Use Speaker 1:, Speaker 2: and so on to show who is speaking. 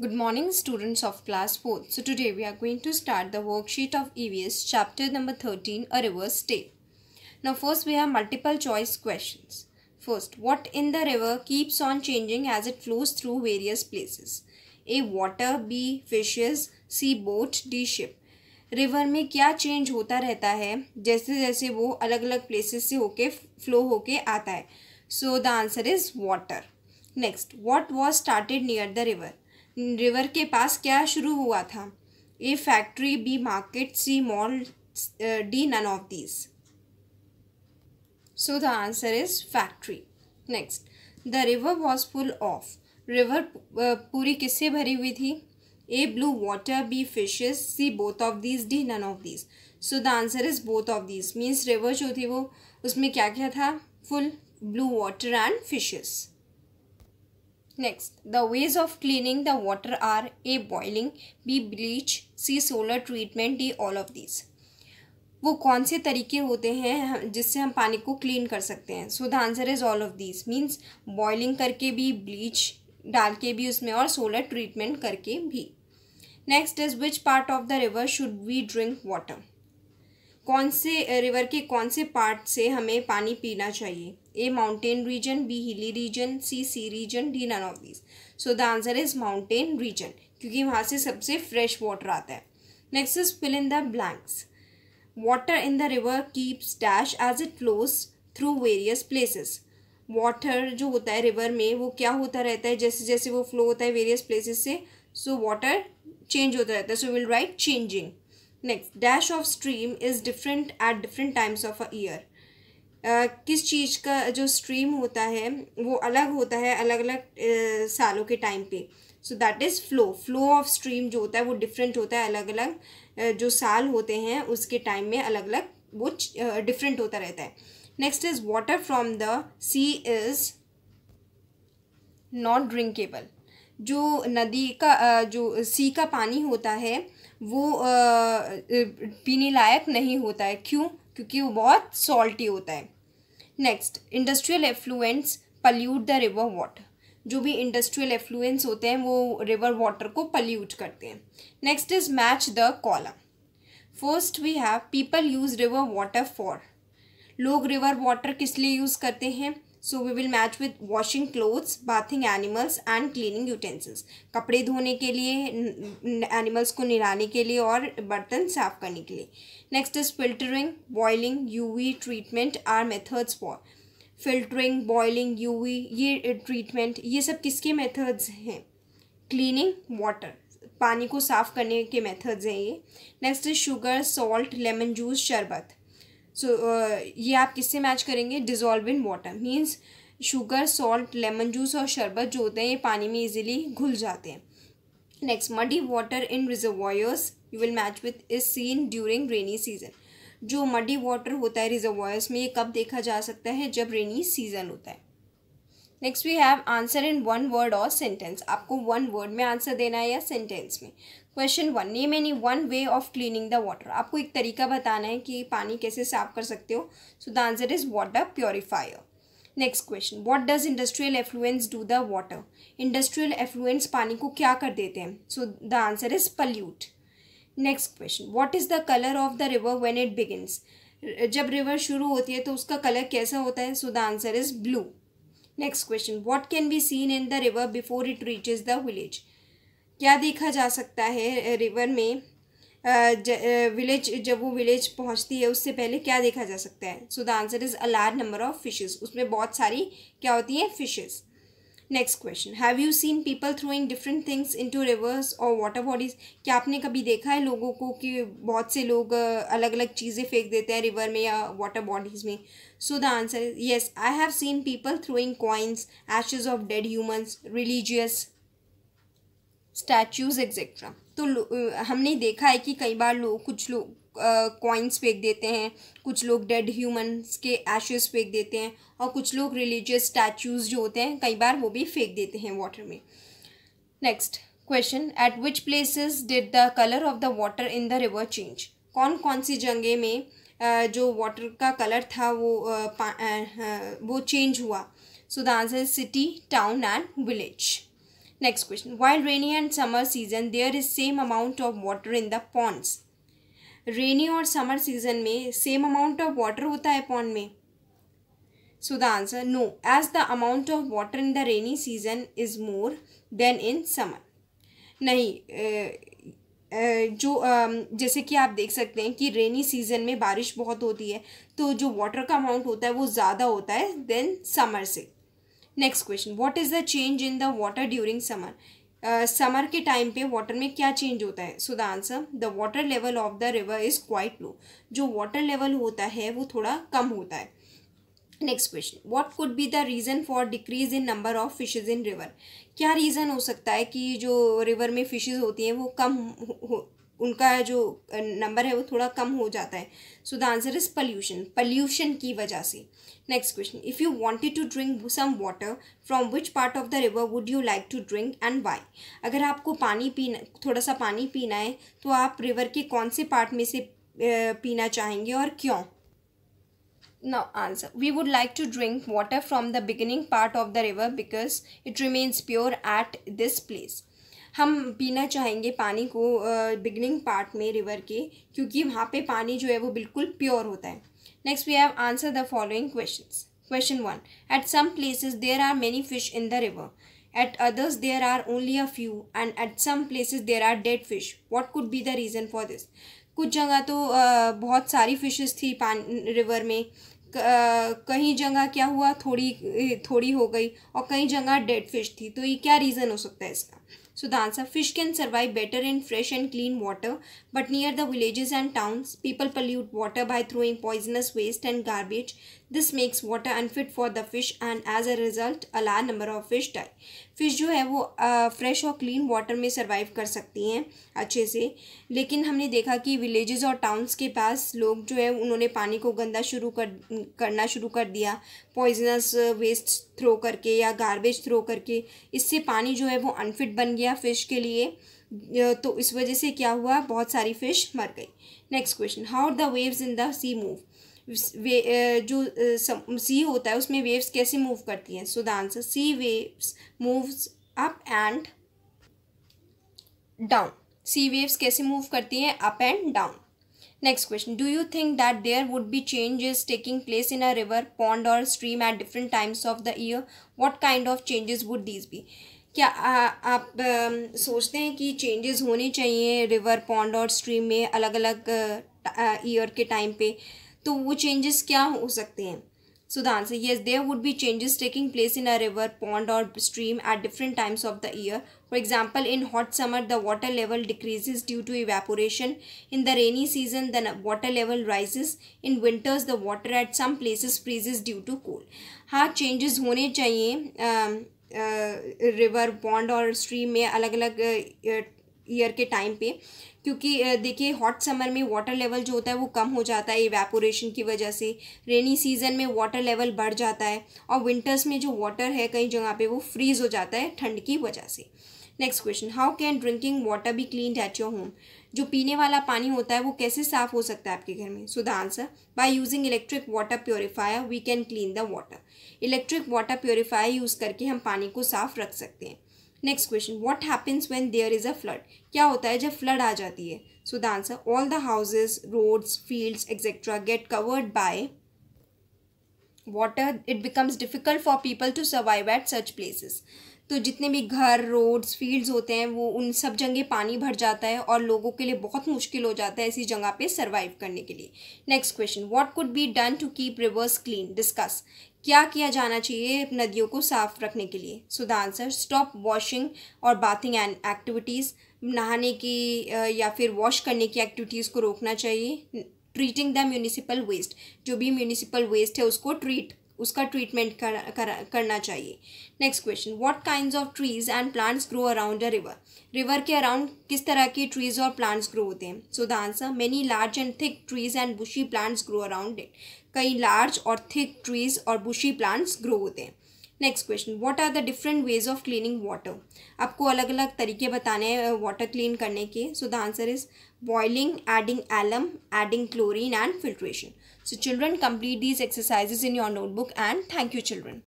Speaker 1: Good morning students of class 4. So today we are going to start the worksheet of EVS chapter number 13 a reverse state. Now first we have multiple choice questions. First, what in the river keeps on changing as it flows through various places? A. Water B. Fishes C. Boat D. Ship River में क्या change होता रहता है जैसे जैसे वो अलग अलग places से होके flow होके आता है So the answer is water. Next, what was started near the river? River के पास क्या शुरू हुआ था A factory B market C mall D none of these so the answer is factory next the river was full of river पूरी किससे भरी हुई थी A blue water B fishes C both of these D none of these so the answer is both of these means river जो थी वो उसमें क्या क्या था full blue water and fishes Next, the ways of cleaning the water are A. Boiling B. Bleach C. Solar treatment D. All of these वो कौन से तरीके होते हैं जिससे हम पानी को क्लीन कर सकते हैं so the answer is all of this means boiling करके भी ब्लीच डाल के भी उसमें और सोलर ट्रीटमेंट करके भी next is which part of the river should we drink water कौन से रिवर के कौन से पार्ट से हमें पानी पीना चाहिए A mountain region B hilly region C sea region D none of these so the answer is mountain region क्योंकि वहाँ से सबसे फ्रेश वाटर आता है next is fill in the blanks water in the river keeps dash as it flows through various places water जो होता है river में वो क्या होता रहता है जैसे जैसे वो फ्लो होता है वेरियस प्लेसेस से सो वाटर चेंज होता रहता है so will write changing next dash of stream is different at different times of a year किस चीज़ का जो स्ट्रीम होता है वो अलग होता है अलग अलग सालों के टाइम पे so that is flow flow of stream जो होता है वो डिफरेंट होता है अलग अलग जो साल होते हैं उसके टाइम में अलग अलग वो डिफरेंट होता रहता है next is water from the sea is not drinkable जो नदी का जो सी का पानी होता है वो पीने लायक नहीं होता है क्यों क्योंकि वो बहुत सॉल्टी होता है next industrial effluents pollute the river water जो भी इंडस्ट्रियल एफ्लुएंस होते हैं वो रिवर वाटर को पल्यूट करते हैं next is match the column first we have people use river water for लोग रिवर वाटर किस लिए यूज़ करते हैं so we will match with washing clothes bathing animals and cleaning utensils कपड़े धोने के लिए एनिमल्स को नहलाने के लिए और बर्तन साफ करने के लिए next is filtering boiling U V treatment are methods for filtering boiling V ये ट्रीटमेंट ये सब किसके मेथड्स हैं क्लीनिंग वाटर पानी को साफ करने के मेथड्स हैं ये next is sugar salt lemon juice sharbat so so, uh, ये आप किससे मैच करेंगे dissolve in water means sugar salt lemon juice और शरबत जो होते हैं ये पानी में इजीली घुल जाते हैं next muddy water in reservoirs you will match with is seen during rainy season जो मडी वाटर होता है रिजर्वायर्स में ये कब देखा जा सकता है जब रेनी सीजन होता है next we have answer in one word और सेंटेंस आपको वन वर्ड में आंसर देना है या सेंटेंस में question one name any one way of cleaning the water आपको एक तरीका बताना है कि पानी कैसे साफ कर सकते हो so the answer is water purifier next question what does industrial effluents do the water industrial effluents पानी को क्या कर देते हैं so the answer is pollute next question what is the colour of the river when it begins जब river शुरू होती है तो उसका कलर कैसा होता है so the answer is blue next question what can be seen in the river before it reaches the village क्या देखा जा सकता है रिवर में विलेज जब वो विलेज पहुंचती है उससे पहले क्या देखा जा सकता है so the answer is a large number of fishes उसमें बहुत सारी क्या होती हैं fishes next question have you seen people throwing different things into rivers और वाटर बॉडीज क्या आपने कभी देखा है लोगों को कि बहुत से लोग अलग अलग चीज़ें फेंक देते हैं रिवर में या वाटर बॉडीज़ में so the answer is yes I have seen people throwing coins ashes of dead humans religious statues etcetera तो हमने देखा है कि कई बार लोग कुछ लोग कॉइन्स फेंक देते हैं कुछ लोग डेड ह्यूमन्स के एशेज फेंक देते हैं और कुछ लोग रिलीजियस स्टैचूज़ जो होते हैं कई बार वो भी फेंक देते हैं वाटर में next question at which places did the colour of the water in the river change कौन कौन सी जगह में जो वाटर का कलर था वो वो चेंज हुआ so the answer is city town and village next question while rainy and summer season there is same amount of water in the ponds rainy और समर सीजन में सेम अमाउंट ऑफ वाटर होता है pond में so the answer no as the amount of water in the rainy season is more than in summer नहीं जो जैसे कि आप देख सकते हैं कि रेनी सीजन में बारिश बहुत होती है तो जो वाटर का अमाउंट होता है वो ज़्यादा होता है देन समर से next question what is the change in the water during summer summer uh, के टाइम पे वाटर में क्या चेंज होता है so the answer the water level of the river is quite low जो वाटर लेवल होता है वो थोड़ा कम होता है next question what could be the reason for decrease in number of fishes in river क्या रीज़न हो सकता है कि जो रिवर में फिशेज होती हैं वो कम हो, हो उनका जो नंबर है वो थोड़ा कम हो जाता है so the answer is pollution pollution की वजह से next question if you wanted to drink some water from which part of the river would you like to drink and why अगर आपको पानी पीना थोड़ा सा पानी पीना है तो आप रिवर के कौन से पार्ट में से पीना चाहेंगे और क्यों now answer we would like to drink water from the beginning part of the river because it remains pure at this place हम पीना चाहेंगे पानी को बिगनिंग पार्ट में रिवर के क्योंकि वहाँ पे पानी जो है वो बिल्कुल प्योर होता है next we have answer the following question question one at some places there are many fish in the river at others there are only a few and at some places there are dead fish what could be the reason for this कुछ जगह तो uh, बहुत सारी fishes थी पान river में कहीं जगह क्या हुआ थोड़ी थोड़ी हो गई और कहीं जगह डेड फिश थी तो ये क्या रीज़न हो सकता है इसका So the answer, fish can survive better in fresh and clean water, but near the villages and towns, people pollute water by throwing poisonous waste and garbage this makes water unfit for the fish and as a result a large number of fish die fish जो है वो fresh और clean water में survive कर सकती हैं अच्छे से लेकिन हमने देखा कि विलेजेस और टाउन्स के पास लोग जो है उन्होंने पानी को गंदा शुरू कर करना शुरू कर दिया पॉइजनस वेस्ट थ्रो करके या गार्बेज थ्रो करके इससे पानी जो है वो अनफिट बन गया फ़िश के लिए तो इस वजह से क्या हुआ बहुत सारी फ़िश मर गई next question how the waves in the sea move वे जो सी होता है उसमें वेव्स कैसे मूव करती हैं so the answer sea waves moves up and down sea waves कैसे मूव करती हैं up and down next question do you think that there would be changes taking place in a river pond और stream at different times of the year what kind of changes would these be क्या आ, आप आ, सोचते हैं कि changes होने चाहिए river pond और स्ट्रीम में अलग अलग ईयर के टाइम पे तो वो चेंजेस क्या हो सकते हैं so say yes there would be changes taking place in a river pond और stream at different times of the year for example in hot summer the water level decreases due to evaporation in the rainy season the water level rises in winters the water at some places freezes due to cold हाँ changes होने चाहिए river pond और stream में अलग अलग year के time पे क्योंकि देखिए हॉट समर में वाटर लेवल जो होता है वो कम हो जाता है इवेपोरेशन की वजह से रेनी सीजन में वाटर लेवल बढ़ जाता है और विंटर्स में जो वाटर है कई जगह पे वो फ्रीज हो जाता है ठंड की वजह से next question how can drinking water be clean at your home जो पीने वाला पानी होता है वो कैसे साफ हो सकता है आपके घर में so the answer by using electric water purifier we can clean the water electric water purifier use करके हम पानी को साफ रख सकते हैं next question what happens when there is a flood क्या होता है जब फ्लड आ जाती है so the answer all the houses roads fields etcetera get covered by water it becomes difficult for people to survive at such places तो जितने भी घर रोड्स फील्ड्स होते हैं वो उन सब जगह पानी भर जाता है और लोगों के लिए बहुत मुश्किल हो जाता है ऐसी जगह पे सर्वाइव करने के लिए next question what could be done to keep rivers clean discuss क्या किया जाना चाहिए नदियों को साफ रखने के लिए so the answer stop washing और बाथिंग एंड एक्टिविटीज़ नहाने की या फिर वॉश करने की एक्टिविटीज़ को रोकना चाहिए ट्रीटिंग द म्यूनिसिपल वेस्ट जो भी म्यूनिसिपल वेस्ट है उसको ट्रीट उसका ट्रीटमेंट कर, कर, करना चाहिए next question what kind of trees and plants grow around a river river के अराउंड किस तरह के ट्रीज और प्लांट्स ग्रो होते हैं so the answer many large and thick trees and bushy plants grow around it कई large और thick trees और बुशी प्लांट्स ग्रो होते हैं next question what are the different ways of cleaning water आपको अलग अलग तरीके बताने हैं वाटर क्लीन करने के so the answer is boiling adding alum adding chlorine and filtration so children complete these exercises in your notebook and thank you children